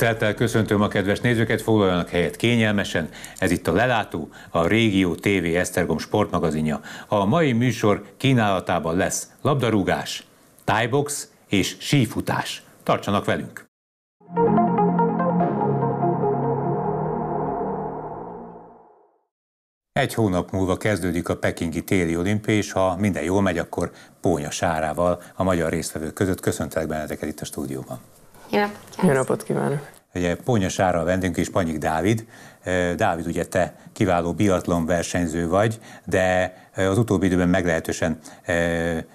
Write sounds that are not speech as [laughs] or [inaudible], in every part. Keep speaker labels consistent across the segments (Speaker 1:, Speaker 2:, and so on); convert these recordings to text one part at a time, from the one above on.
Speaker 1: Tisztelettel köszöntöm a kedves nézőket, foglaljanak helyet kényelmesen. Ez itt a Lelátó, a Régió TV Esztergom sportmagazinja. A mai műsor kínálatában lesz labdarúgás, tájbox és sífutás. Tartsanak velünk! Egy hónap múlva kezdődik a pekingi téli olimpia, és ha minden jól megy, akkor Pónya Sárával a magyar résztvevők között köszöntelek benneteket itt a stúdióban.
Speaker 2: Jó napot kívánok! napot kívánok!
Speaker 1: Ugye Pónyos Ára a vendünk és Panyik Dávid. Dávid, ugye te kiváló biatlon versenyző vagy, de az utóbbi időben meglehetősen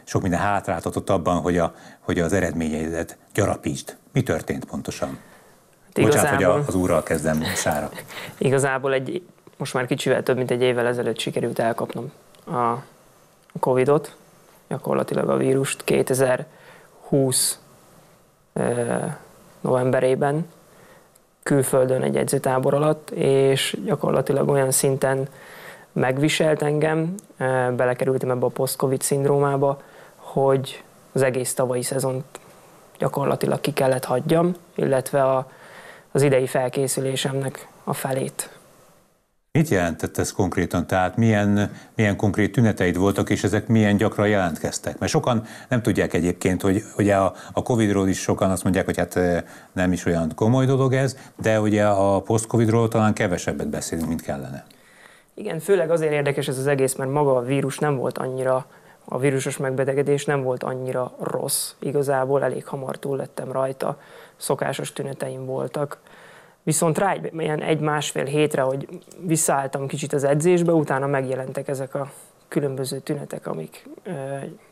Speaker 1: sok minden hátráltatott abban, hogy, a, hogy az eredményeidet gyarapítsd. Mi történt pontosan?
Speaker 2: Igazából, hát Bocsánat, hogy
Speaker 1: az úrral kezdem, Sára.
Speaker 2: [laughs] Igazából egy, most már kicsivel több, mint egy évvel ezelőtt sikerült elkapnom a Covid-ot, gyakorlatilag a vírust 2020 novemberében külföldön egy edzőtábor alatt, és gyakorlatilag olyan szinten megviselt engem, eh, belekerültem ebbe a post-covid szindrómába, hogy az egész tavalyi szezont gyakorlatilag ki kellett hagyjam, illetve a, az idei felkészülésemnek a felét.
Speaker 1: Mit jelentett ez konkrétan? Tehát milyen, milyen konkrét tüneteid voltak, és ezek milyen gyakran jelentkeztek? Mert sokan nem tudják egyébként, hogy ugye a, a Covid-ról is sokan azt mondják, hogy hát nem is olyan komoly dolog ez, de ugye a post-Covid-ról talán kevesebbet beszélünk, mint kellene.
Speaker 2: Igen, főleg azért érdekes ez az egész, mert maga a vírus nem volt annyira a vírusos megbetegedés nem volt annyira rossz. Igazából elég hamar túl lettem rajta, szokásos tüneteim voltak. Viszont rá egy, ilyen egy-másfél hétre, hogy visszaálltam kicsit az edzésbe, utána megjelentek ezek a különböző tünetek, amik ö,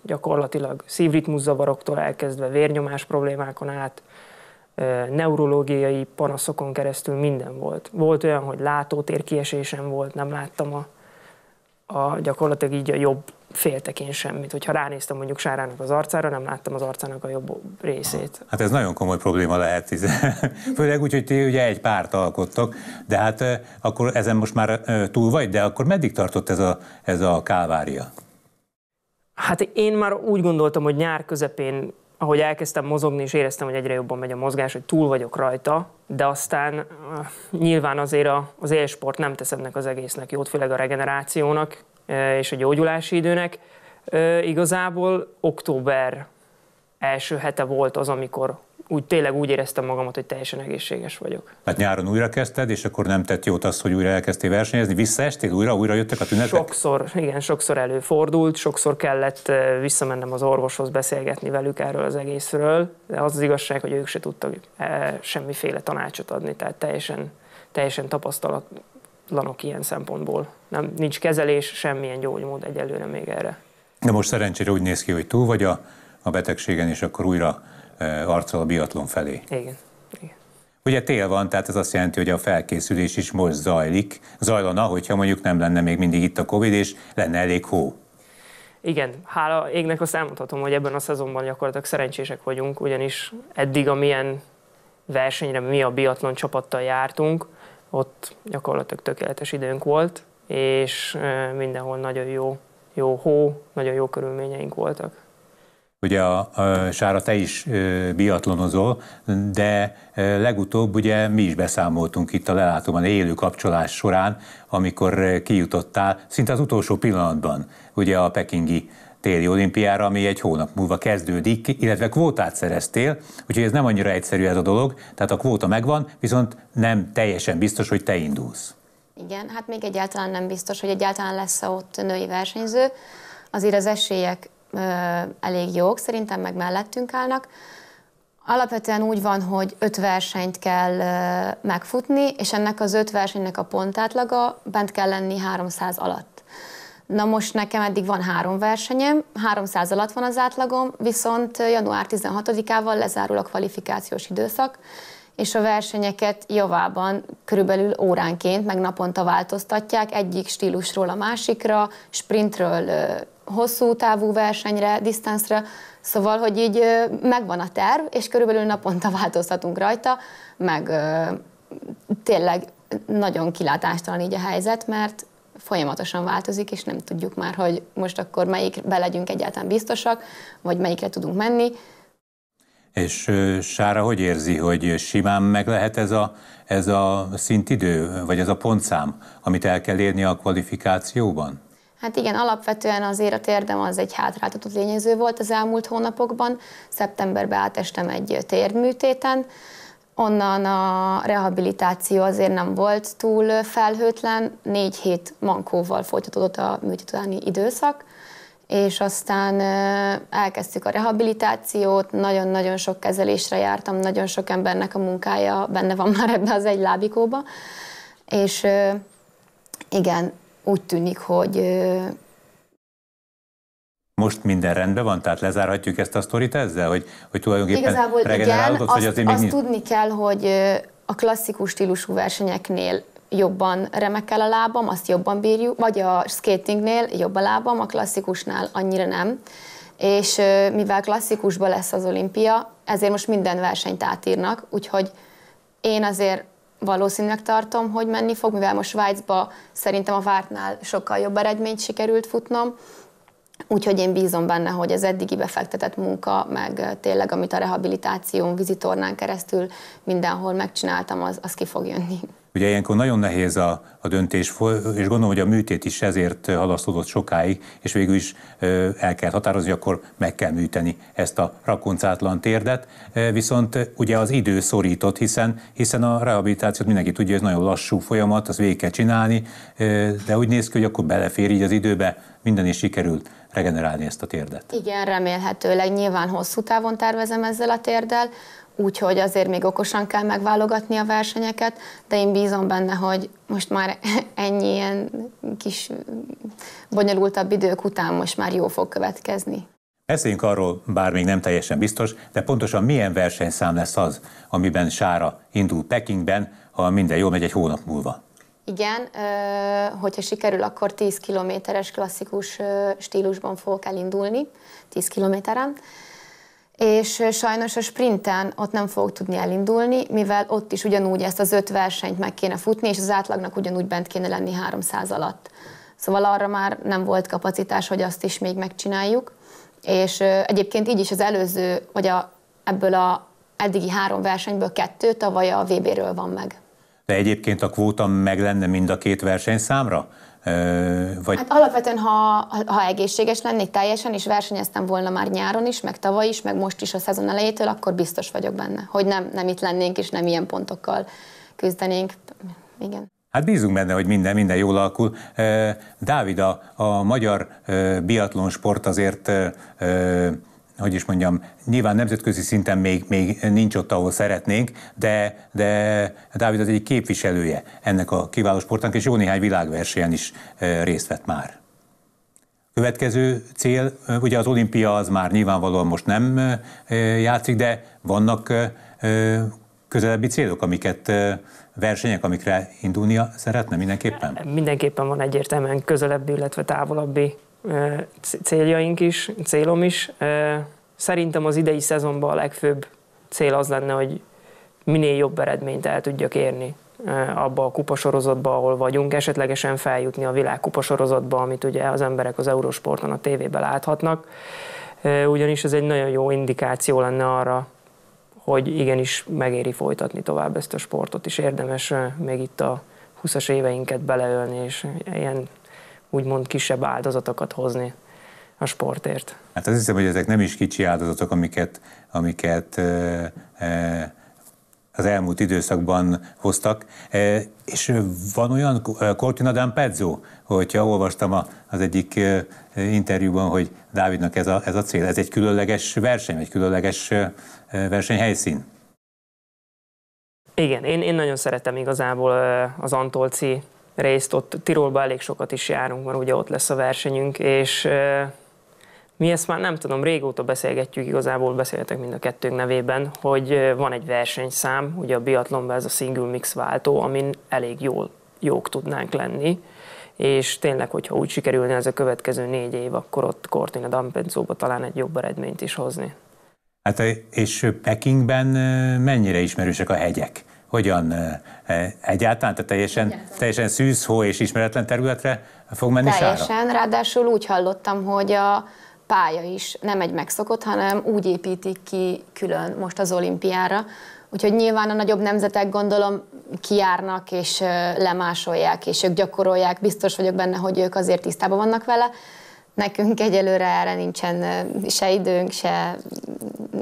Speaker 2: gyakorlatilag szívritmuszavaroktól elkezdve vérnyomás problémákon át, ö, neurológiai panaszokon keresztül minden volt. Volt olyan, hogy kiesésem volt, nem láttam a, a gyakorlatilag így a jobb féltek én semmit. Hogyha ránéztem mondjuk Sárának az arcára, nem láttam az arcának a jobb részét.
Speaker 1: Hát ez nagyon komoly probléma lehet, [laughs] főleg úgy, hogy ti ugye egy párt alkottok, de hát akkor ezen most már túl vagy, de akkor meddig tartott ez a, ez a kálvária?
Speaker 2: Hát én már úgy gondoltam, hogy nyár közepén ahogy elkezdtem mozogni, és éreztem, hogy egyre jobban megy a mozgás, hogy túl vagyok rajta, de aztán nyilván azért a, az élsport nem tesz ennek az egésznek jót, főleg a regenerációnak, és a gyógyulási időnek. Igazából október első hete volt az, amikor úgy tényleg úgy éreztem magamat, hogy teljesen egészséges vagyok.
Speaker 1: Hát nyáron újra kezdted, és akkor nem tett jót az, hogy újra elkezdtél versenyezni, visszaestél újra, újra jöttek a tünetek?
Speaker 2: Sokszor, igen, sokszor előfordult, sokszor kellett visszamennem az orvoshoz beszélgetni velük erről az egészről, de az az igazság, hogy ők se tudtak semmiféle tanácsot adni, tehát teljesen, teljesen tapasztalatlanok ilyen szempontból nem, nincs kezelés, semmilyen gyógymód egyelőre még erre.
Speaker 1: De most szerencsére úgy néz ki, hogy túl vagy a, a betegségen, és akkor újra e, arccal a biatlon felé.
Speaker 2: Igen. Igen.
Speaker 1: Ugye tél van, tehát ez azt jelenti, hogy a felkészülés is most zajlik, zajlana, hogyha mondjuk nem lenne még mindig itt a Covid, és lenne elég hó.
Speaker 2: Igen, hála égnek azt elmondhatom, hogy ebben a szezonban gyakorlatilag szerencsések vagyunk, ugyanis eddig a milyen versenyre mi a biatlon csapattal jártunk, ott gyakorlatilag tökéletes időnk volt, és mindenhol nagyon jó, jó hó, nagyon jó körülményeink voltak.
Speaker 1: Ugye a, a Sára, te is ö, biatlonozol, de ö, legutóbb ugye mi is beszámoltunk itt a lelátóban élő kapcsolás során, amikor kijutottál szinte az utolsó pillanatban ugye a pekingi téli olimpiára, ami egy hónap múlva kezdődik, illetve kvótát szereztél, úgyhogy ez nem annyira egyszerű ez a dolog, tehát a kvóta megvan, viszont nem teljesen biztos, hogy te indulsz.
Speaker 3: Igen, hát még egyáltalán nem biztos, hogy egyáltalán lesz -e ott női versenyző. Azért az esélyek ö, elég jók, szerintem meg mellettünk állnak. Alapvetően úgy van, hogy öt versenyt kell ö, megfutni, és ennek az öt versenynek a pontátlaga bent kell lenni 300 alatt. Na most nekem eddig van három versenyem, 300 alatt van az átlagom, viszont január 16-ával lezárul a kvalifikációs időszak, és a versenyeket javában körülbelül óránként, meg naponta változtatják egyik stílusról a másikra, sprintről hosszú távú versenyre, disztánszra, szóval, hogy így megvan a terv, és körülbelül naponta változtatunk rajta, meg tényleg nagyon kilátástalan így a helyzet, mert folyamatosan változik, és nem tudjuk már, hogy most akkor melyikbe legyünk egyáltalán biztosak, vagy melyikre tudunk menni.
Speaker 1: És Sára hogy érzi, hogy simán meg lehet ez a, ez a szintidő, vagy ez a pontszám, amit el kell érni a kvalifikációban?
Speaker 3: Hát igen, alapvetően azért a térdem az egy hátráltató tényező volt az elmúlt hónapokban. Szeptemberben átestem egy térdműtéten, onnan a rehabilitáció azért nem volt túl felhőtlen, négy hét mankóval folytatódott a műtét utáni időszak, és aztán elkezdtük a rehabilitációt, nagyon-nagyon sok kezelésre jártam, nagyon sok embernek a munkája benne van [laughs] már ebbe az egy lábikóba, és igen, úgy tűnik, hogy...
Speaker 1: Most minden rendben van? Tehát lezárhatjuk ezt a sztorit ezzel? Hogy, hogy tulajdonképpen Igazából igen, vagy azt, vagy azért még azt tudni
Speaker 3: kell, hogy a klasszikus stílusú versenyeknél jobban remekel a lábam, azt jobban bírjuk, vagy a skatingnél jobb a lábam, a klasszikusnál annyira nem. És mivel klasszikusban lesz az olimpia, ezért most minden versenyt átírnak, úgyhogy én azért valószínűleg tartom, hogy menni fog, mivel most Svájcba szerintem a vártnál sokkal jobb eredményt sikerült futnom, Úgyhogy én bízom benne, hogy az eddigi befektetett munka, meg tényleg, amit a rehabilitáción, vizitornán keresztül mindenhol megcsináltam, az, az ki fog jönni.
Speaker 1: Ugye ilyenkor nagyon nehéz a, a döntés, és gondolom, hogy a műtét is ezért halasztódott sokáig, és végül is el kell határozni, akkor meg kell műteni ezt a rakoncátlan térdet. Viszont ugye az idő szorított, hiszen, hiszen a rehabilitációt mindenki tudja, ez nagyon lassú folyamat, az végig kell csinálni, de úgy néz ki, hogy akkor belefér így az időbe, minden is sikerült regenerálni ezt a térdet.
Speaker 3: Igen, remélhetőleg nyilván hosszú távon tervezem ezzel a térdel, Úgyhogy azért még okosan kell megválogatni a versenyeket, de én bízom benne, hogy most már [laughs] ennyi ilyen kis bonyolultabb idők után most már jó fog következni.
Speaker 1: Beszéljünk arról, bár még nem teljesen biztos, de pontosan milyen versenyszám lesz az, amiben Sára indul Pekingben, ha minden jól megy egy hónap múlva.
Speaker 3: Igen, hogyha sikerül, akkor 10 kilométeres klasszikus stílusban fogok elindulni, 10 kilométeren és sajnos a sprinten ott nem fog tudni elindulni, mivel ott is ugyanúgy ezt az öt versenyt meg kéne futni, és az átlagnak ugyanúgy bent kéne lenni 300 alatt. Szóval arra már nem volt kapacitás, hogy azt is még megcsináljuk. És egyébként így is az előző, vagy a, ebből a eddigi három versenyből kettő tavaly a VB-ről van meg.
Speaker 1: De egyébként a kvóta meg lenne mind a két versenyszámra? Vagy...
Speaker 3: Hát alapvetően, ha, ha egészséges lennék teljesen, és versenyeztem volna már nyáron is, meg tavaly is, meg most is a szezon elejétől, akkor biztos vagyok benne, hogy nem, nem itt lennénk, és nem ilyen pontokkal küzdenénk. Igen.
Speaker 1: Hát bízunk benne, hogy minden, minden jól alakul. Dávid, a, a magyar biatlon sport azért hogy is mondjam, nyilván nemzetközi szinten még, még nincs ott, ahol szeretnénk, de, de Dávid az egy képviselője ennek a kiváló sportnak, és jó néhány világversenyen is részt vett már. Következő cél, ugye az olimpia az már nyilvánvalóan most nem játszik, de vannak közelebbi célok, amiket versenyek, amikre indulnia szeretne mindenképpen?
Speaker 2: Mindenképpen van egyértelműen közelebbi, illetve távolabbi céljaink is, célom is. Szerintem az idei szezonban a legfőbb cél az lenne, hogy minél jobb eredményt el tudjak érni abba a kupasorozatba, ahol vagyunk, esetlegesen feljutni a világkupasorozatba, amit ugye az emberek az Eurosporton a tévében láthatnak. Ugyanis ez egy nagyon jó indikáció lenne arra, hogy igenis megéri folytatni tovább ezt a sportot, és érdemes még itt a 20-as éveinket beleölni, és ilyen úgymond kisebb áldozatokat hozni a sportért.
Speaker 1: Hát azt hiszem, hogy ezek nem is kicsi áldozatok, amiket, amiket e, e, az elmúlt időszakban hoztak. E, és van olyan Cortina Pezzo, hogyha olvastam az egyik interjúban, hogy Dávidnak ez a, ez a cél. Ez egy különleges verseny, egy különleges versenyhelyszín.
Speaker 2: Igen, én, én nagyon szeretem igazából az Antolci részt, ott Tirolba elég sokat is járunk, mert ugye ott lesz a versenyünk, és mi ezt már nem tudom, régóta beszélgetjük, igazából beszéltek mind a kettőnk nevében, hogy van egy versenyszám, ugye a biatlonban ez a single mix váltó, amin elég jól, jók tudnánk lenni, és tényleg, hogyha úgy sikerülne ez a következő négy év, akkor ott Cortina Dampenzóba talán egy jobb eredményt is hozni.
Speaker 1: Hát és Pekingben mennyire ismerősek a hegyek? hogyan egyáltalán, tehát teljesen, egyáltalán. teljesen hó és ismeretlen területre fog menni Teljesen,
Speaker 3: sára. ráadásul úgy hallottam, hogy a pálya is nem egy megszokott, hanem úgy építik ki külön most az olimpiára, Úgyhogy nyilván a nagyobb nemzetek gondolom kiárnak és lemásolják, és ők gyakorolják, biztos vagyok benne, hogy ők azért tisztában vannak vele. Nekünk egyelőre erre nincsen se időnk, se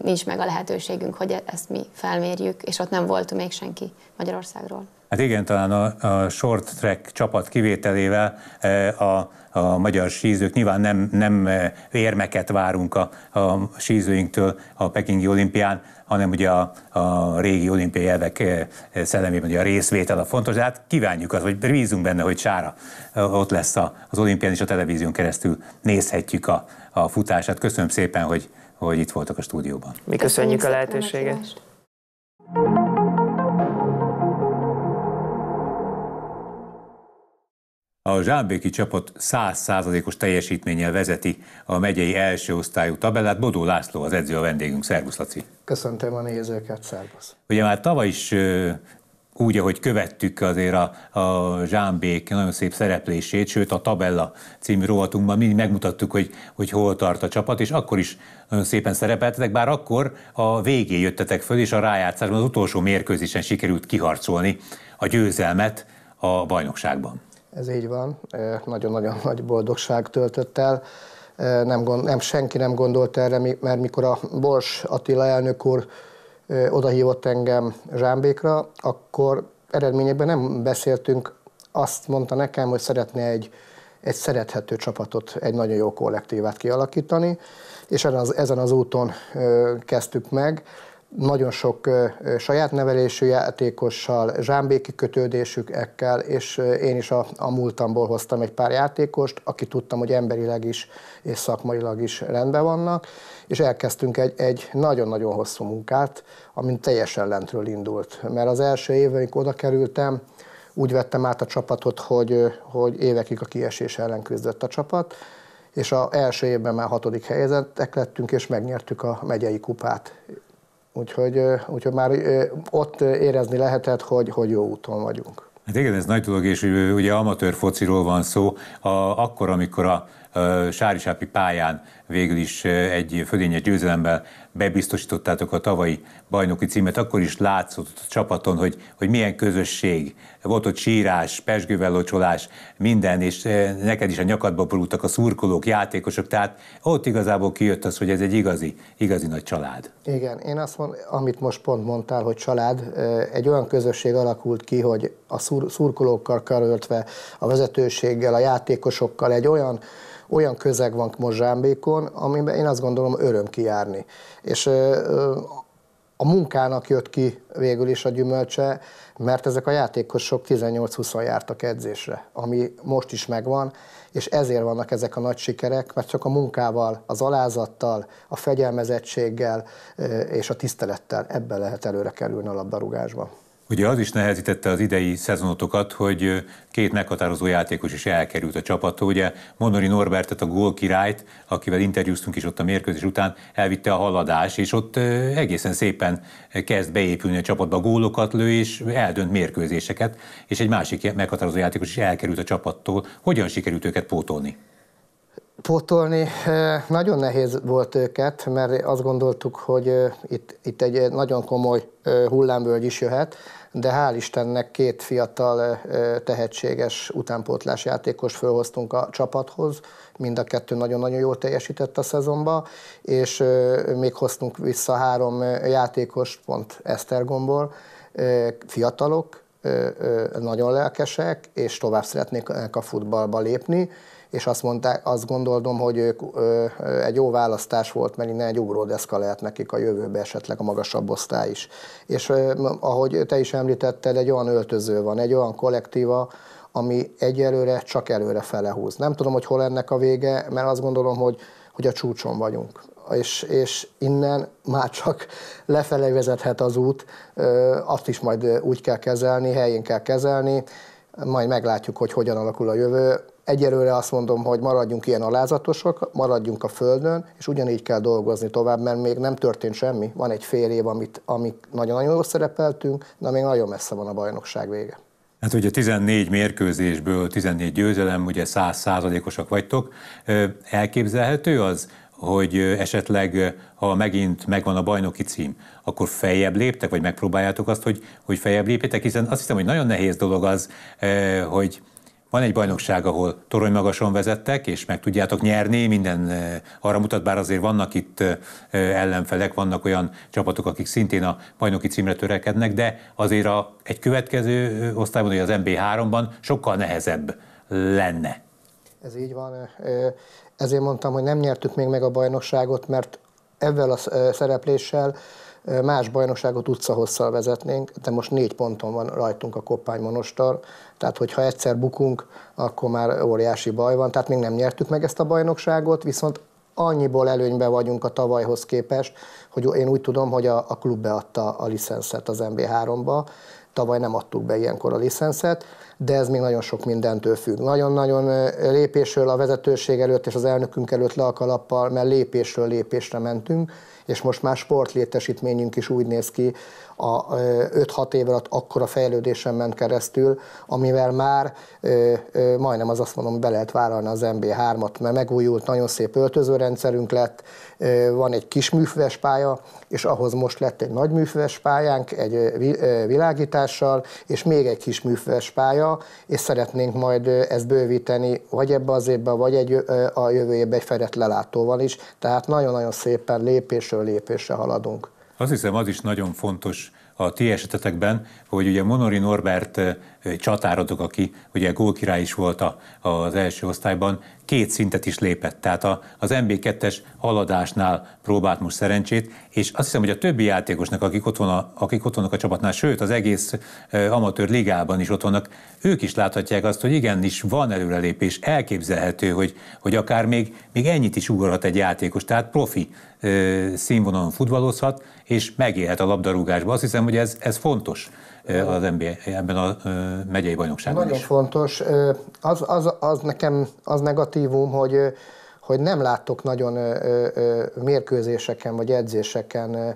Speaker 3: nincs meg a lehetőségünk, hogy ezt mi felmérjük, és ott nem volt még senki Magyarországról.
Speaker 1: Hát igen, talán a, a short track csapat kivételével eh, a, a magyar sízők nyilván nem, nem eh, érmeket várunk a, a sízőinktől a Pekingi olimpián, hanem ugye a, a régi olimpiai elvek eh, szellemében ugye a részvétel a fontos, de hát kívánjuk azt, hogy bízunk benne, hogy Sára ott lesz az olimpián, és a televízión keresztül nézhetjük a, a futását. Köszönöm szépen, hogy hogy itt voltak a stúdióban. Mi köszönjük a
Speaker 2: lehetőséget.
Speaker 1: A Zsámbéki csapat 100%-os teljesítménnyel vezeti a megyei első osztályú tabellát. Bodó László az edző a vendégünk. Szervusz, Laci!
Speaker 4: Köszöntöm a nézőket, szervusz!
Speaker 1: Ugye már tavaly is úgy, ahogy követtük azért a, a Zsámbék nagyon szép szereplését, sőt a Tabella című rovatunkban mindig megmutattuk, hogy, hogy hol tart a csapat, és akkor is nagyon szépen szerepeltetek, bár akkor a végén jöttetek föl, és a rájátszásban az utolsó mérkőzésen sikerült kiharcolni a győzelmet a bajnokságban.
Speaker 4: Ez így van, nagyon-nagyon nagy boldogság töltött el nem, gond, nem senki nem gondolt erre, mert mikor a Bors Attila elnök úr oda hívott engem Zsámbékra, akkor eredményekben nem beszéltünk, azt mondta nekem, hogy szeretne egy, egy szerethető csapatot, egy nagyon jó kollektívát kialakítani, és ezen az, ezen az úton kezdtük meg nagyon sok saját nevelésű játékossal, zsámbéki ekkel és én is a, a múltamból hoztam egy pár játékost, aki tudtam, hogy emberileg is és szakmailag is rendben vannak, és elkezdtünk egy, egy nagyon-nagyon hosszú munkát, amin teljesen lentről indult. Mert az első évben, amikor oda kerültem, úgy vettem át a csapatot, hogy, hogy évekig a kiesés ellen küzdött a csapat, és az első évben már hatodik helyezettek lettünk, és megnyertük a megyei kupát. Úgyhogy, úgyhogy már ott érezni lehetett, hogy, hogy jó úton vagyunk.
Speaker 1: Hát igen, ez nagy dolog, és ugye amatőr fociról van szó. A, akkor, amikor a, a Sárisápi pályán végül is egy fölényes győzelemmel bebiztosítottátok a tavalyi bajnoki címet, akkor is látszott a csapaton, hogy, hogy milyen közösség. Volt ott sírás, pesgővel locsolás, minden, és neked is a nyakadba borultak a szurkolók, játékosok, tehát ott igazából kijött az, hogy ez egy igazi, igazi nagy család.
Speaker 4: Igen, én azt mondom, amit most pont mondtál, hogy család, egy olyan közösség alakult ki, hogy a szur- szurkolókkal karöltve, a vezetőséggel, a játékosokkal egy olyan olyan közeg van Mozsámbékon, úton, amiben én azt gondolom öröm kijárni. És a munkának jött ki végül is a gyümölcse, mert ezek a játékosok 18-20 jártak edzésre, ami most is megvan, és ezért vannak ezek a nagy sikerek, mert csak a munkával, az alázattal, a fegyelmezettséggel és a tisztelettel ebben lehet előre kerülni a labdarúgásban.
Speaker 1: Ugye az is nehezítette az idei szezonotokat, hogy két meghatározó játékos is elkerült a csapattól. Ugye Monori Norbertet, a gól királyt, akivel interjúztunk is ott a mérkőzés után, elvitte a haladás, és ott egészen szépen kezd beépülni a csapatba, gólokat lő, és eldönt mérkőzéseket, és egy másik meghatározó játékos is elkerült a csapattól. Hogyan sikerült őket pótolni?
Speaker 4: Pótolni nagyon nehéz volt őket, mert azt gondoltuk, hogy itt, itt egy nagyon komoly hullámvölgy is jöhet, de hál' Istennek két fiatal tehetséges utánpótlás játékos fölhoztunk a csapathoz, mind a kettő nagyon-nagyon jól teljesített a szezonba, és még hoztunk vissza három játékos pont Esztergomból, fiatalok, nagyon lelkesek, és tovább szeretnék a futballba lépni, és azt, mondták, azt gondolom, hogy ők ö, ö, egy jó választás volt, mert innen egy ugródeszka lehet nekik a jövőbe esetleg a magasabb osztály is. És ö, ahogy te is említetted, egy olyan öltöző van, egy olyan kollektíva, ami egyelőre csak előre húz. Nem tudom, hogy hol ennek a vége, mert azt gondolom, hogy, hogy a csúcson vagyunk és, és innen már csak lefelé vezethet az út, azt is majd úgy kell kezelni, helyén kell kezelni, majd meglátjuk, hogy hogyan alakul a jövő egyelőre azt mondom, hogy maradjunk ilyen alázatosak, maradjunk a földön, és ugyanígy kell dolgozni tovább, mert még nem történt semmi. Van egy fél év, amit, amit nagyon-nagyon jól szerepeltünk, de még nagyon messze van a bajnokság vége.
Speaker 1: Hát ugye 14 mérkőzésből 14 győzelem, ugye 100 százalékosak vagytok. Elképzelhető az, hogy esetleg, ha megint megvan a bajnoki cím, akkor feljebb léptek, vagy megpróbáljátok azt, hogy, hogy feljebb lépjetek, hiszen azt hiszem, hogy nagyon nehéz dolog az, hogy van egy bajnokság, ahol torony magason vezettek, és meg tudjátok nyerni, minden eh, arra mutat, bár azért vannak itt eh, ellenfelek, vannak olyan csapatok, akik szintén a bajnoki címre törekednek, de azért a, egy következő eh, osztályban, az MB3-ban sokkal nehezebb lenne.
Speaker 4: Ez így van. Ezért mondtam, hogy nem nyertük még meg a bajnokságot, mert ezzel a szerepléssel más bajnokságot utcahosszal vezetnénk, de most négy ponton van rajtunk a Koppány Monostor, tehát, hogyha egyszer bukunk, akkor már óriási baj van. Tehát még nem nyertük meg ezt a bajnokságot, viszont annyiból előnybe vagyunk a tavalyhoz képest, hogy én úgy tudom, hogy a, a klub beadta a licenszet az MB3-ba, tavaly nem adtuk be ilyenkor a licenszet, de ez még nagyon sok mindentől függ. Nagyon-nagyon lépésről a vezetőség előtt és az elnökünk előtt le a kalappal, mert lépésről lépésre mentünk, és most már sportlétesítményünk is úgy néz ki, a 5-6 év alatt akkora fejlődésen ment keresztül, amivel már ö, ö, majdnem az azt mondom, be lehet vállalni az MB3-at, mert megújult, nagyon szép öltözőrendszerünk lett, ö, van egy kis műfüves pálya, és ahhoz most lett egy nagy műfüves pályánk, egy világítással, és még egy kis műfüves pálya, és szeretnénk majd ezt bővíteni, vagy ebbe az évben, vagy egy, a jövő évben egy fedett lelátóval is. Tehát nagyon-nagyon szépen lépésről lépésre haladunk.
Speaker 1: Azt hiszem, az is nagyon fontos a ti esetetekben, hogy ugye Monori Norbert csatárodok, aki ugye gólkirály is volt a, az első osztályban, két szintet is lépett. Tehát a, az MB2-es haladásnál próbált most szerencsét, és azt hiszem, hogy a többi játékosnak, akik ott, vannak, akik ott vannak a csapatnál, sőt az egész amatőr ligában is ott vannak, ők is láthatják azt, hogy igenis van előrelépés, elképzelhető, hogy, hogy akár még, még ennyit is ugorhat egy játékos, tehát profi színvonalon futballozhat, és megélhet a labdarúgásba. Azt hiszem, hogy ez, ez fontos az NBA, ebben a megyei bajnokságban Nagyon is.
Speaker 4: fontos. Az, az, az nekem az negatívum, hogy hogy nem láttok nagyon mérkőzéseken vagy edzéseken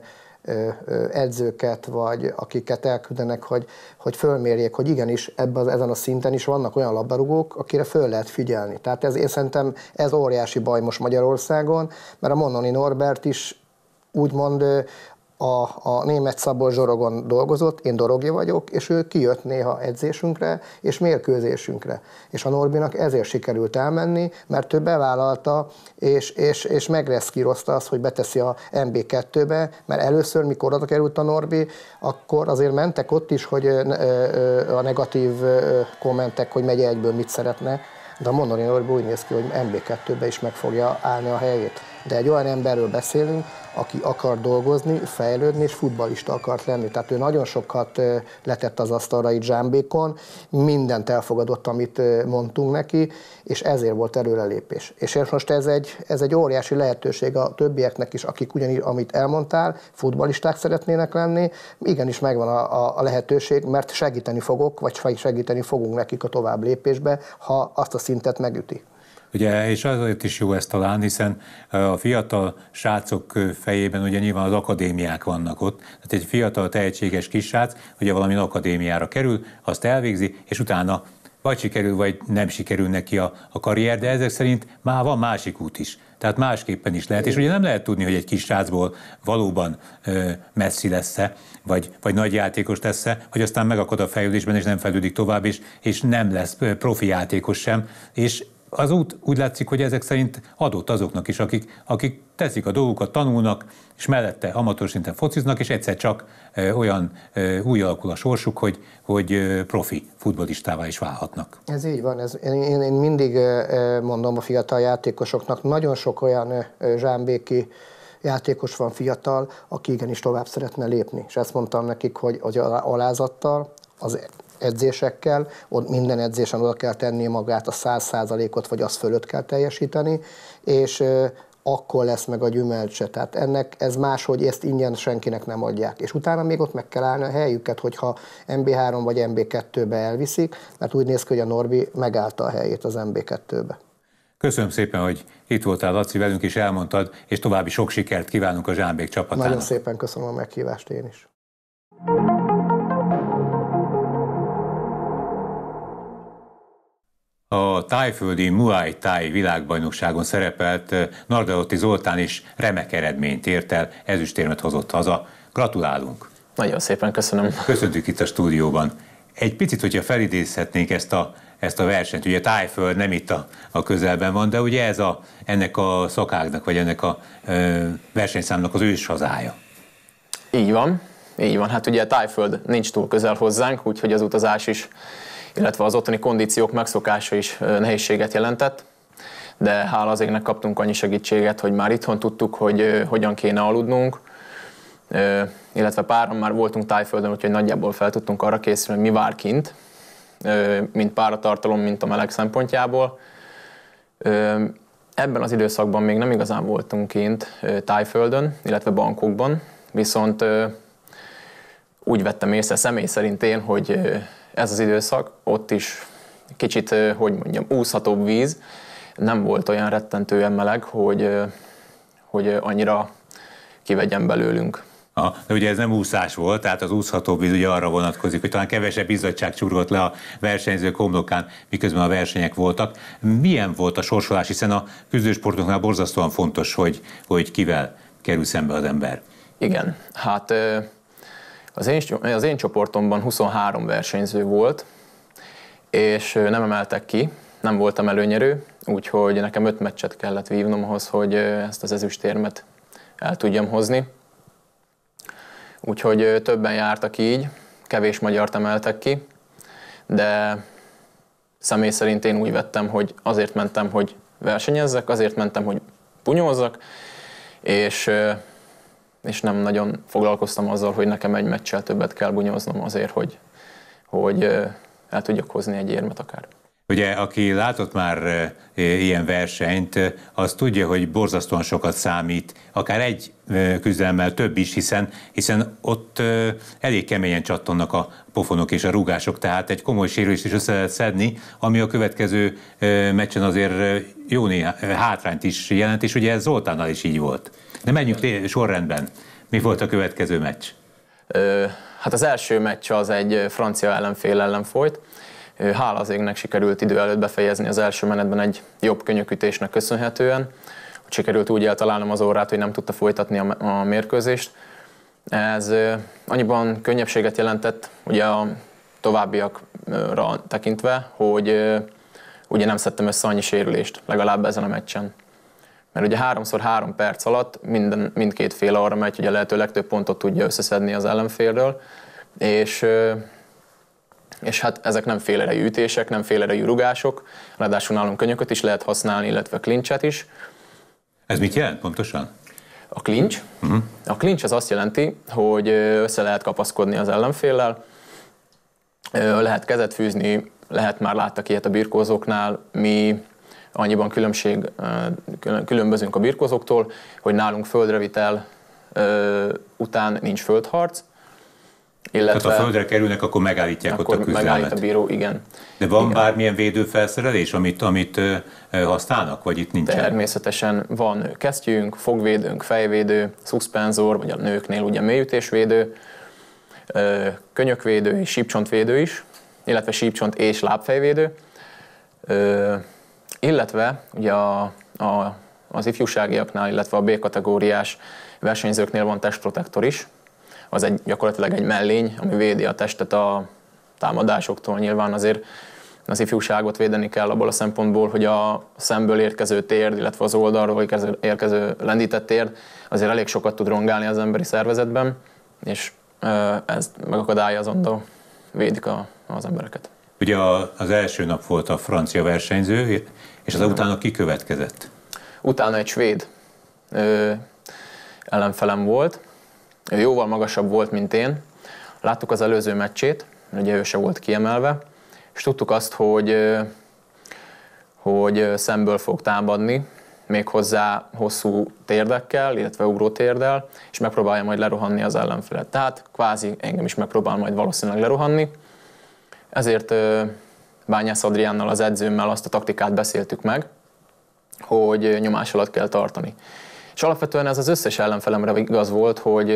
Speaker 4: edzőket, vagy akiket elküldenek, hogy, hogy fölmérjék, hogy igenis ebben, ezen a szinten is vannak olyan labdarúgók, akire föl lehet figyelni. Tehát ez, én szerintem ez óriási baj most Magyarországon, mert a Mononi Norbert is úgymond a, a német Szabor Zsorogon dolgozott, én dorogja vagyok, és ő kijött néha edzésünkre és mérkőzésünkre. És a Norbinak ezért sikerült elmenni, mert ő bevállalta, és, és, és megreszkírozta azt, hogy beteszi a MB2-be, mert először, mikor oda került a Norbi, akkor azért mentek ott is, hogy a negatív kommentek, hogy megy egyből mit szeretne, de a Monori Norbi úgy néz ki, hogy MB2-be is meg fogja állni a helyét de egy olyan emberről beszélünk, aki akar dolgozni, fejlődni, és futbalista akart lenni. Tehát ő nagyon sokat letett az asztalra itt Zsámbékon, mindent elfogadott, amit mondtunk neki, és ezért volt előrelépés. És most ez egy, ez egy óriási lehetőség a többieknek is, akik ugyanígy, amit elmondtál, futbalisták szeretnének lenni, igenis megvan a, a lehetőség, mert segíteni fogok, vagy segíteni fogunk nekik a tovább lépésbe, ha azt a szintet megüti.
Speaker 1: Ugye, és azért is jó ezt talán, hiszen a fiatal srácok fejében ugye nyilván az akadémiák vannak ott, tehát egy fiatal tehetséges srác, ugye valami akadémiára kerül, azt elvégzi, és utána vagy sikerül, vagy nem sikerül neki a, a karrier, de ezek szerint már van másik út is. Tehát másképpen is lehet. És ugye nem lehet tudni, hogy egy kis srácból valóban ö, messzi lesz-e, vagy, vagy nagy játékos lesz-e, vagy aztán megakad a fejlődésben, és nem fejlődik tovább, és, és nem lesz profi játékos sem. És az út úgy látszik, hogy ezek szerint adott azoknak is, akik, akik teszik a dolgukat, tanulnak, és mellette amatőr szinten fociznak, és egyszer csak olyan új alakul a sorsuk, hogy, hogy profi futbolistává is válhatnak.
Speaker 4: Ez így van. Ez, én, én mindig mondom a fiatal játékosoknak, nagyon sok olyan zsámbéki játékos van fiatal, aki igenis tovább szeretne lépni. És ezt mondtam nekik, hogy az alázattal, az edzésekkel, ott minden edzésen oda kell tenni magát a száz százalékot vagy az fölött kell teljesíteni, és akkor lesz meg a gyümölcse. Tehát ennek ez más, hogy ezt ingyen senkinek nem adják. És utána még ott meg kell állni a helyüket, hogyha MB3 vagy MB2-be elviszik, mert úgy néz ki, hogy a Norbi megállta a helyét az MB2-be.
Speaker 1: Köszönöm szépen, hogy itt voltál, Laci, velünk is elmondtad, és további sok sikert kívánunk a Zsámbék csapatának. Nagyon
Speaker 4: szépen köszönöm a meghívást én is. thank you
Speaker 1: a tájföldi Muay Thai világbajnokságon szerepelt eh, Nardelotti Zoltán is remek eredményt ért el, ezüstérmet hozott haza. Gratulálunk! Nagyon szépen köszönöm. Köszöntük itt a stúdióban. Egy picit, hogyha felidézhetnénk ezt a, ezt a versenyt, ugye Tájföld nem itt a, a közelben van, de ugye ez a, ennek a szakágnak, vagy ennek a ö, eh, versenyszámnak az ős hazája.
Speaker 5: Így van, így van. Hát ugye Tájföld nincs túl közel hozzánk, úgyhogy az utazás is illetve az otthoni kondíciók megszokása is nehézséget jelentett de hála az égnek kaptunk annyi segítséget, hogy már itthon tudtuk, hogy hogyan kéne aludnunk, illetve páran már voltunk tájföldön, úgyhogy nagyjából fel tudtunk arra készülni, hogy mi vár kint, mint páratartalom, mint a meleg szempontjából. Ebben az időszakban még nem igazán voltunk kint tájföldön, illetve bankokban, viszont úgy vettem észre személy szerint én, hogy ez az időszak, ott is kicsit, hogy mondjam, úszhatóbb víz, nem volt olyan rettentően meleg, hogy, hogy annyira kivegyen belőlünk.
Speaker 1: Aha, de ugye ez nem úszás volt, tehát az úszható víz ugye arra vonatkozik, hogy talán kevesebb izzadság csurgott le a versenyzők homlokán, miközben a versenyek voltak. Milyen volt a sorsolás, hiszen a küzdősportoknál borzasztóan fontos, hogy, hogy kivel kerül szembe az ember?
Speaker 5: Igen, hát az én, az én csoportomban 23 versenyző volt, és nem emeltek ki, nem voltam előnyerő, úgyhogy nekem öt meccset kellett vívnom ahhoz, hogy ezt az ezüstérmet el tudjam hozni. Úgyhogy többen jártak így, kevés magyar emeltek ki, de személy szerint én úgy vettem, hogy azért mentem, hogy versenyezzek, azért mentem, hogy punyózzak, és és nem nagyon foglalkoztam azzal, hogy nekem egy meccsel többet kell bunyóznom azért, hogy, hogy el tudjak hozni egy érmet akár.
Speaker 1: Ugye, aki látott már ilyen versenyt, az tudja, hogy borzasztóan sokat számít, akár egy küzdelemmel több is, hiszen, hiszen ott elég keményen csattannak a pofonok és a rúgások, tehát egy komoly sérülést is össze lehet szedni, ami a következő meccsen azért jó néhány hátrányt is jelent, és ugye ez Zoltánnal is így volt. De menjünk sorrendben. Mi volt a következő meccs?
Speaker 5: Ö, hát az első meccs az egy francia ellenfél ellen folyt. Hála az égnek sikerült idő előtt befejezni az első menetben egy jobb könyökütésnek köszönhetően. Sikerült úgy eltalálnom az órát, hogy nem tudta folytatni a mérkőzést. Ez annyiban könnyebbséget jelentett, ugye a továbbiakra tekintve, hogy ugye nem szedtem össze annyi sérülést, legalább ezen a meccsen. Mert ugye háromszor három perc alatt minden, mindkét fél arra megy, hogy a lehető legtöbb pontot tudja összeszedni az ellenfélről, és, és hát ezek nem félerejű ütések, nem félerejű rugások, ráadásul nálunk könyököt is lehet használni, illetve klincset is. Ez mit jelent pontosan? A klincs? Uh-huh. A klincs az azt jelenti, hogy össze lehet kapaszkodni az ellenféllel, lehet kezet fűzni, lehet már láttak ilyet a birkózóknál, mi annyiban különbség, különbözünk a birkozóktól, hogy nálunk földrevitel után nincs földharc,
Speaker 1: illetve... Tehát ha földre kerülnek, akkor megállítják akkor ott a küzdelmet. megállít a bíró, igen. De van igen. bármilyen védőfelszerelés, amit, amit használnak, vagy
Speaker 5: itt nincsen? Természetesen van kesztyűnk, fogvédőnk, fejvédő, szuszpenzor, vagy a nőknél ugye mélyütésvédő, könyökvédő és sípcsontvédő is, illetve sípcsont és lábfejvédő. Illetve ugye a, a, az ifjúságiaknál, illetve a B-kategóriás versenyzőknél van testprotektor is, az egy, gyakorlatilag egy mellény, ami védi a testet a támadásoktól. Nyilván azért az ifjúságot védeni kell abból a szempontból, hogy a szemből érkező térd, illetve az oldalról érkező lendített térd azért elég sokat tud rongálni az emberi szervezetben, és ez megakadályozandó, védik a, az embereket.
Speaker 1: Ugye az első nap volt a francia versenyző, és az utána kikövetkezett?
Speaker 5: Utána egy svéd ö, ellenfelem volt. Ő jóval magasabb volt, mint én. Láttuk az előző meccsét, ugye ő se volt kiemelve, és tudtuk azt, hogy, hogy szemből fog támadni, méghozzá hosszú térdekkel, illetve ugró térdel, és megpróbálja majd lerohanni az ellenfelet. Tehát kvázi engem is megpróbál majd valószínűleg lerohanni, ezért Bányász Adriánnal, az edzőmmel azt a taktikát beszéltük meg, hogy nyomás alatt kell tartani. És alapvetően ez az összes ellenfelemre igaz volt, hogy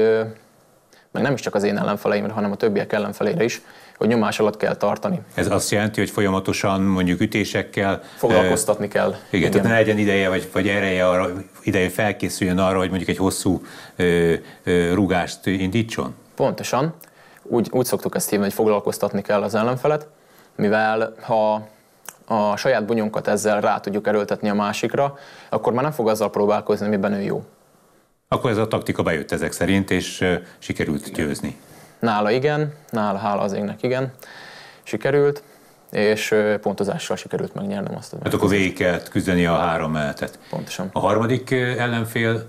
Speaker 5: meg nem is csak az én ellenfeleimre, hanem a többiek ellenfelére is, hogy nyomás alatt kell tartani.
Speaker 1: Ez azt jelenti, hogy folyamatosan mondjuk ütésekkel... Foglalkoztatni kell. Igen, igen. tehát ne legyen ideje, vagy, vagy ereje arra, ideje felkészüljön arra, hogy mondjuk egy hosszú ö, ö, rugást indítson?
Speaker 5: Pontosan úgy, úgy szoktuk ezt hívni, hogy foglalkoztatni kell az ellenfelet, mivel ha a saját bunyunkat ezzel rá tudjuk erőltetni a másikra, akkor már nem fog azzal próbálkozni, miben ő jó.
Speaker 1: Akkor ez a taktika bejött ezek szerint, és sikerült győzni.
Speaker 5: Nála igen, nála hála az égnek igen, sikerült, és pontozással sikerült megnyernem azt. Hát akkor
Speaker 1: végig kellett küzdeni a három
Speaker 5: menetet. Pontosan. A harmadik ellenfél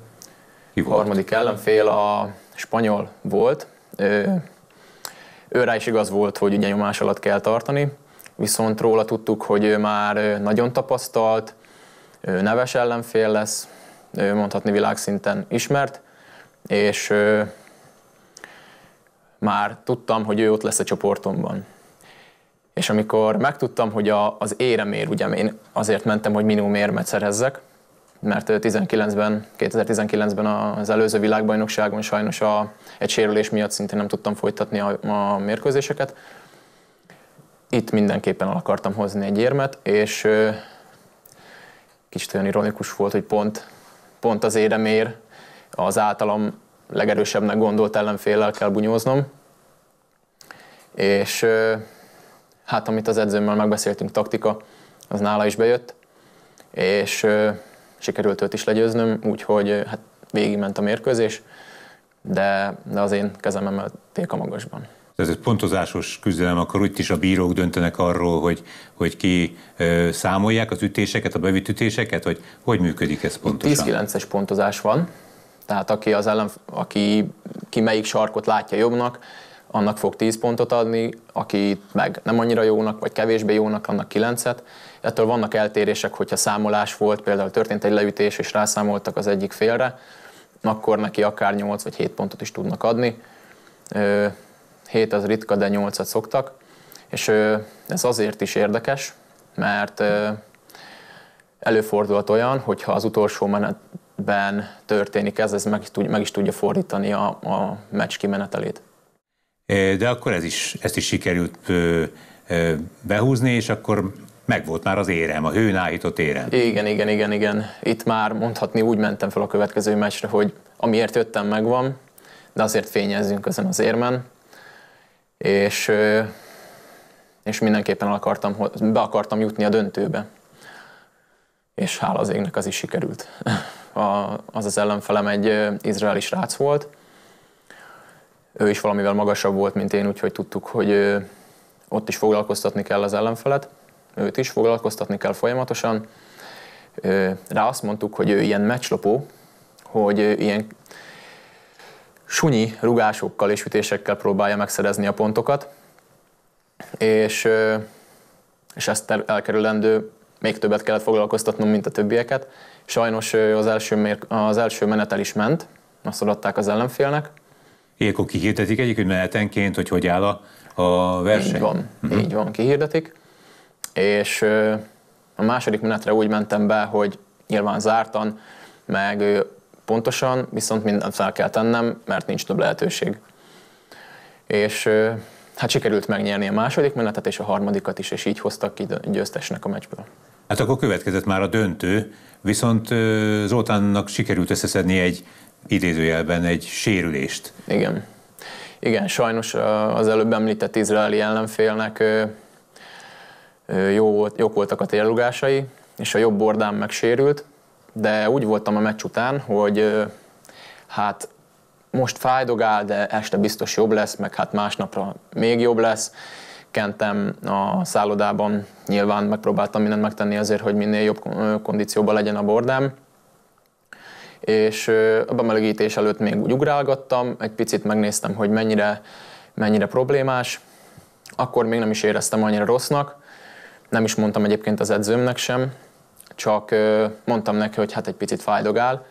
Speaker 5: ki volt? A harmadik ellenfél a spanyol volt, ő rá is igaz volt, hogy ugye nyomás alatt kell tartani, viszont róla tudtuk, hogy ő már nagyon tapasztalt, neves ellenfél lesz, mondhatni világszinten ismert, és már tudtam, hogy ő ott lesz a csoportomban. És amikor megtudtam, hogy a, az éremér, ugye én azért mentem, hogy minimum érmet szerezzek, mert 19-ben, 2019-ben az előző világbajnokságon sajnos a, egy sérülés miatt szintén nem tudtam folytatni a, a mérkőzéseket. Itt mindenképpen el akartam hozni egy érmet, és kicsit olyan ironikus volt, hogy pont, pont az éremér az általam legerősebbnek gondolt ellenféllel kell bunyóznom. És hát amit az edzőmmel megbeszéltünk, taktika, az nála is bejött, és sikerült őt is legyőznöm, úgyhogy hát végigment a mérkőzés, de, de az én kezem emelték a magasban.
Speaker 1: Ez egy pontozásos küzdelem, akkor úgy is a bírók döntenek arról, hogy, hogy ki ö, számolják az ütéseket, a bevitt ütéseket, vagy hogy működik ez
Speaker 5: pontosan? 10-9-es pontozás van, tehát aki az ellen, aki ki melyik sarkot látja jobbnak, annak fog 10 pontot adni, aki meg nem annyira jónak, vagy kevésbé jónak, annak 9-et. Ettől vannak eltérések, hogyha számolás volt, például történt egy leütés, és rászámoltak az egyik félre, akkor neki akár 8 vagy 7 pontot is tudnak adni. 7 az ritka, de 8-at szoktak. És ez azért is érdekes, mert előfordulhat olyan, hogyha az utolsó menetben történik ez, ez meg, meg is tudja fordítani a, a meccs kimenetelét
Speaker 1: de akkor ez is, ezt is sikerült behúzni, és akkor meg volt már az érem, a hőn állított érem.
Speaker 5: Igen, igen, igen, igen. Itt már mondhatni úgy mentem fel a következő meccsre, hogy amiért jöttem, megvan, de azért fényezzünk ezen az érmen, és, és mindenképpen el akartam, be akartam jutni a döntőbe. És hála az égnek az is sikerült. [laughs] A, az az ellenfelem egy izraeli srác volt, ő is valamivel magasabb volt, mint én, úgyhogy tudtuk, hogy ott is foglalkoztatni kell az ellenfelet, őt is foglalkoztatni kell folyamatosan. Rá azt mondtuk, hogy ő ilyen meccslopó, hogy ilyen sunyi rugásokkal és ütésekkel próbálja megszerezni a pontokat, és, és ezt elkerülendő még többet kellett foglalkoztatnom, mint a többieket. Sajnos az első, mér, az első menetel is ment, azt adták az ellenfélnek,
Speaker 1: ilyenkor kihirdetik egyik menetenként, hogy hogy áll a, a verseny? Így van,
Speaker 5: uh-huh. így van, kihirdetik. És a második menetre úgy mentem be, hogy nyilván zártan, meg pontosan, viszont mindent fel kell tennem, mert nincs több lehetőség. És hát sikerült megnyerni a második menetet és a harmadikat is, és így hoztak ki győztesnek a meccsből.
Speaker 1: Hát akkor következett már a döntő, viszont Zoltánnak sikerült összeszedni egy idézőjelben egy sérülést.
Speaker 5: Igen. Igen, sajnos az előbb említett izraeli ellenfélnek jó, jók voltak a térlugásai, és a jobb bordám megsérült, de úgy voltam a meccs után, hogy hát most fájdogál, de este biztos jobb lesz, meg hát másnapra még jobb lesz. Kentem a szállodában, nyilván megpróbáltam mindent megtenni azért, hogy minél jobb kondícióban legyen a bordám, és a bemelegítés előtt még úgy ugrálgattam, egy picit megnéztem, hogy mennyire, mennyire problémás, akkor még nem is éreztem annyira rossznak, nem is mondtam egyébként az edzőmnek sem, csak mondtam neki, hogy hát egy picit fájdogál,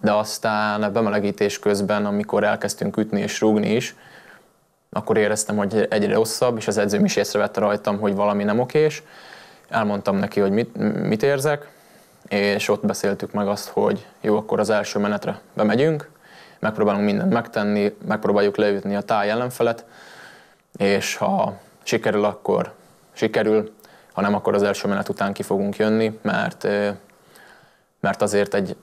Speaker 5: de aztán a bemelegítés közben, amikor elkezdtünk ütni és rúgni is, akkor éreztem, hogy egyre rosszabb, és az edzőm is észrevette rajtam, hogy valami nem okés. Elmondtam neki, hogy mit, mit érzek, és ott beszéltük meg azt, hogy jó, akkor az első menetre bemegyünk, megpróbálunk mindent megtenni, megpróbáljuk leütni a táj ellenfelet, és ha sikerül, akkor sikerül, ha nem, akkor az első menet után ki fogunk jönni, mert, mert azért egy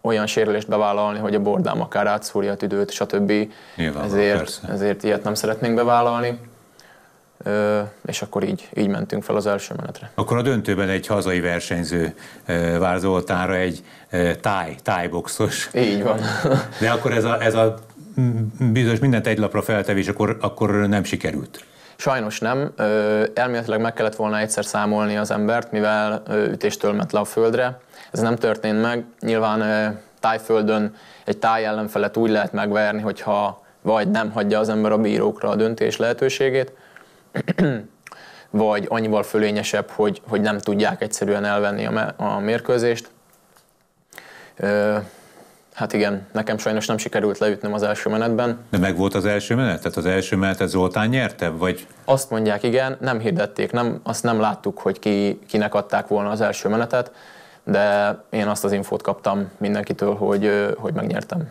Speaker 5: olyan sérülést bevállalni, hogy a bordám akár átszúrja a tüdőt, stb. Nyilván, ezért, persze. ezért ilyet nem szeretnénk bevállalni és akkor így, így mentünk fel az első menetre.
Speaker 1: Akkor a döntőben egy hazai versenyző vár Zoltánra, egy táj, tájboxos. Így van. De akkor ez a, ez a bizonyos mindent egy lapra feltevés, akkor, akkor nem sikerült.
Speaker 5: Sajnos nem. Elméletileg meg kellett volna egyszer számolni az embert, mivel ütéstől ment le a földre. Ez nem történt meg. Nyilván tájföldön egy táj ellenfelet úgy lehet megverni, hogyha vagy nem hagyja az ember a bírókra a döntés lehetőségét, [clears throat] vagy annyival fölényesebb, hogy, hogy nem tudják egyszerűen elvenni a, a mérkőzést. Ö, hát igen, nekem sajnos nem sikerült leütnöm az első menetben.
Speaker 1: De meg volt az első menet? Tehát az első menetet Zoltán nyerte? Vagy?
Speaker 5: Azt mondják, igen, nem hirdették, nem, azt nem láttuk, hogy ki, kinek adták volna az első menetet, de én azt az infót kaptam mindenkitől, hogy, hogy megnyertem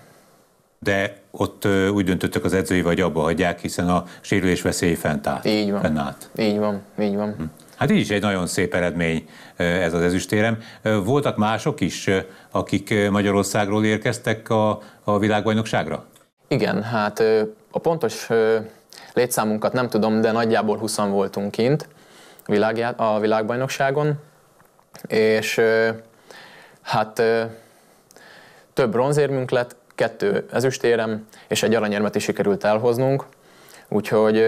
Speaker 1: de ott úgy döntöttek az edzői, vagy abba hagyják, hiszen a sérülés veszély fent állt. Így van.
Speaker 5: Fent Így van, így van. Hm.
Speaker 1: Hát így is egy nagyon szép eredmény ez az ezüstérem. Voltak mások is, akik Magyarországról érkeztek a, a világbajnokságra? Igen,
Speaker 5: hát a pontos létszámunkat nem tudom, de nagyjából 20 voltunk kint a világbajnokságon, és hát több bronzérmünk lett, kettő ezüstérem és egy aranyérmet is sikerült elhoznunk, úgyhogy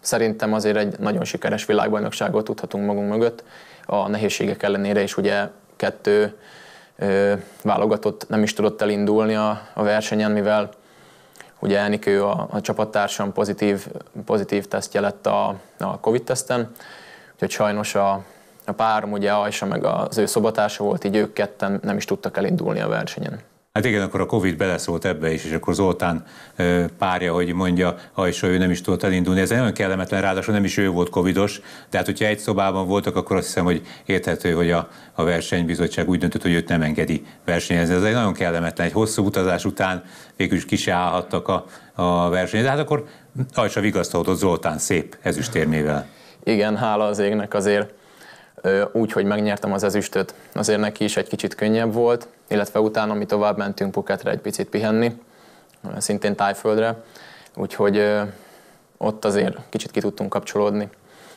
Speaker 5: szerintem azért egy nagyon sikeres világbajnokságot tudhatunk magunk mögött, a nehézségek ellenére is ugye kettő válogatott nem is tudott elindulni a, a versenyen, mivel ugye Enikő a, a csapattársam pozitív, pozitív tesztje lett a, a Covid-teszten, úgyhogy sajnos a, a párom, ugye Ajsa meg az ő szobatársa volt, így ők ketten nem is tudtak elindulni a versenyen.
Speaker 1: Hát igen, akkor a Covid beleszólt ebbe is, és akkor Zoltán párja, hogy mondja, hajsó, ő nem is tudott elindulni. Ez nagyon kellemetlen, ráadásul nem is ő volt covidos, de hát hogyha egy szobában voltak, akkor azt hiszem, hogy érthető, hogy a, a versenybizottság úgy döntött, hogy őt nem engedi versenyezni. Ez egy nagyon kellemetlen, egy hosszú utazás után végül is ki se állhattak a,
Speaker 5: a verseny. De hát akkor hajsa vigasztalódott Zoltán szép ezüstérmével. Igen, hála az égnek azért úgy, hogy megnyertem az ezüstöt. Azért neki is egy kicsit könnyebb volt, illetve utána mi tovább mentünk Puketre egy picit pihenni, szintén tájföldre, úgyhogy ott azért kicsit ki tudtunk kapcsolódni.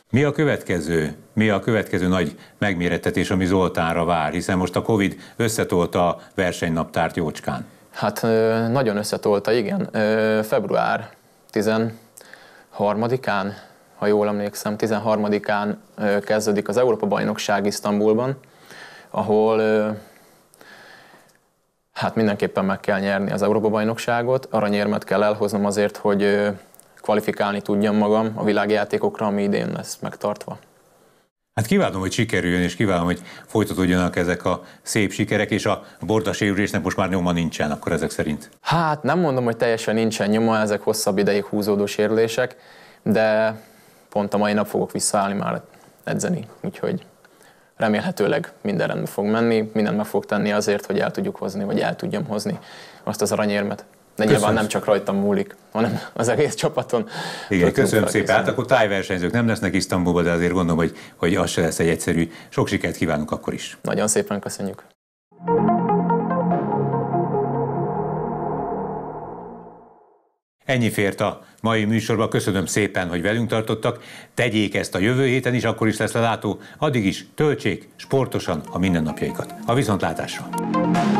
Speaker 5: Mi
Speaker 1: a következő? Mi a következő nagy megmérettetés, ami Zoltánra vár? Hiszen most a Covid összetolta a versenynaptárt jócskán.
Speaker 5: Hát nagyon összetolta, igen. Február 13-án ha jól emlékszem, 13-án kezdődik az Európa-bajnokság Isztambulban, ahol hát mindenképpen meg kell nyerni az Európa-bajnokságot, aranyérmet kell elhoznom azért, hogy kvalifikálni tudjam magam a világjátékokra, ami idén lesz megtartva.
Speaker 1: Hát kívánom, hogy sikerüljön, és kívánom, hogy folytatódjanak ezek a szép sikerek, és a sérülésnek most már nyoma nincsen, akkor ezek szerint.
Speaker 5: Hát nem mondom, hogy teljesen nincsen nyoma, ezek hosszabb ideig húzódó sérülések, de pont a mai nap fogok visszaállni már edzeni, úgyhogy remélhetőleg minden rendbe fog menni, mindent meg fog tenni azért, hogy el tudjuk hozni, vagy el tudjam hozni azt az aranyérmet. De nyilván nem csak rajtam
Speaker 1: múlik, hanem az egész csapaton. Igen, köszönöm szépen. Hát akkor tájversenyzők nem lesznek Isztambulban, de azért gondolom, hogy, hogy az se lesz egy egyszerű. Sok sikert kívánunk akkor is. Nagyon szépen köszönjük. Ennyi fért a mai műsorba. Köszönöm szépen, hogy velünk tartottak. Tegyék ezt a jövő héten is, akkor is lesz a látó. Addig is töltsék sportosan a mindennapjaikat. A viszontlátásra!